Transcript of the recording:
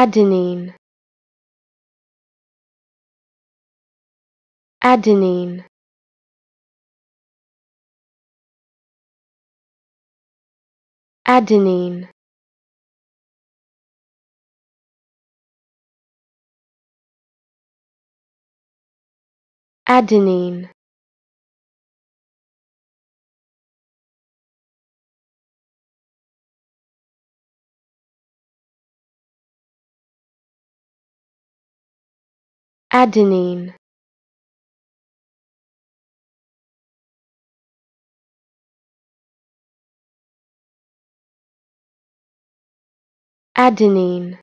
adenine adenine adenine adenine adenine adenine